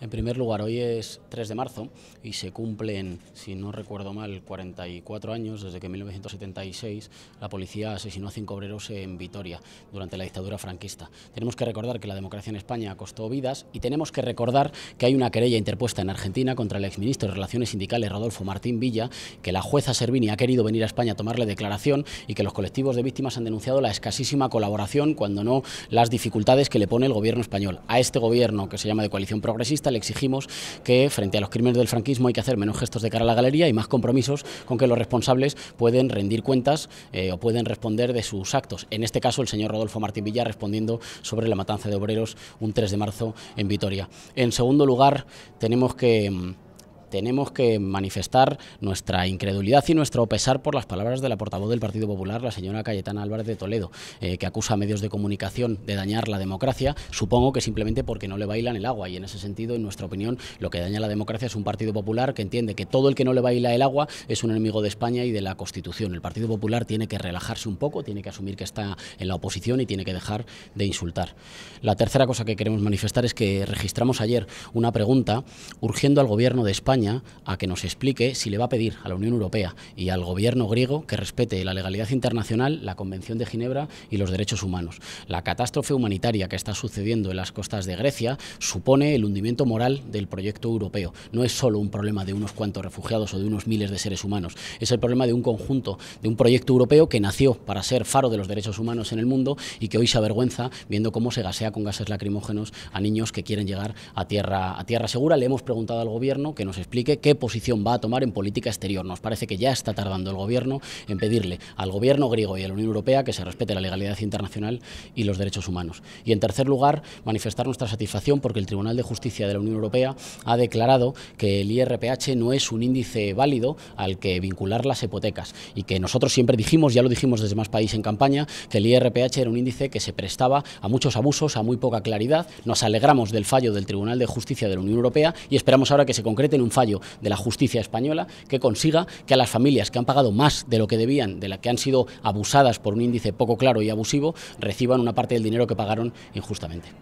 En primer lugar, hoy es 3 de marzo y se cumplen, si no recuerdo mal, 44 años desde que en 1976 la policía asesinó a cinco obreros en Vitoria durante la dictadura franquista. Tenemos que recordar que la democracia en España costó vidas y tenemos que recordar que hay una querella interpuesta en Argentina contra el exministro de Relaciones Sindicales Rodolfo Martín Villa, que la jueza Servini ha querido venir a España a tomarle declaración y que los colectivos de víctimas han denunciado la escasísima colaboración, cuando no las dificultades que le pone el gobierno español a este gobierno que se llama de coalición progresista le exigimos que frente a los crímenes del franquismo hay que hacer menos gestos de cara a la galería y más compromisos con que los responsables pueden rendir cuentas eh, o pueden responder de sus actos. En este caso, el señor Rodolfo Martín Villa respondiendo sobre la matanza de obreros un 3 de marzo en Vitoria. En segundo lugar, tenemos que mm, tenemos que manifestar nuestra incredulidad y nuestro pesar por las palabras de la portavoz del Partido Popular, la señora Cayetana Álvarez de Toledo, eh, que acusa a medios de comunicación de dañar la democracia, supongo que simplemente porque no le bailan el agua. Y en ese sentido, en nuestra opinión, lo que daña la democracia es un Partido Popular que entiende que todo el que no le baila el agua es un enemigo de España y de la Constitución. El Partido Popular tiene que relajarse un poco, tiene que asumir que está en la oposición y tiene que dejar de insultar. La tercera cosa que queremos manifestar es que registramos ayer una pregunta urgiendo al Gobierno de España a que nos explique si le va a pedir a la Unión Europea y al gobierno griego que respete la legalidad internacional, la Convención de Ginebra y los derechos humanos. La catástrofe humanitaria que está sucediendo en las costas de Grecia supone el hundimiento moral del proyecto europeo. No es solo un problema de unos cuantos refugiados o de unos miles de seres humanos, es el problema de un conjunto, de un proyecto europeo que nació para ser faro de los derechos humanos en el mundo y que hoy se avergüenza viendo cómo se gasea con gases lacrimógenos a niños que quieren llegar a tierra, a tierra segura. Le hemos preguntado al gobierno que nos explique explique qué posición va a tomar en política exterior. Nos parece que ya está tardando el Gobierno en pedirle al Gobierno griego y a la Unión Europea que se respete la legalidad internacional y los derechos humanos. Y en tercer lugar, manifestar nuestra satisfacción porque el Tribunal de Justicia de la Unión Europea ha declarado que el IRPH no es un índice válido al que vincular las hipotecas y que nosotros siempre dijimos, ya lo dijimos desde Más País en campaña, que el IRPH era un índice que se prestaba a muchos abusos, a muy poca claridad. Nos alegramos del fallo del Tribunal de Justicia de la Unión Europea y esperamos ahora que se concrete en un fallo de la justicia española que consiga que a las familias que han pagado más de lo que debían, de las que han sido abusadas por un índice poco claro y abusivo, reciban una parte del dinero que pagaron injustamente.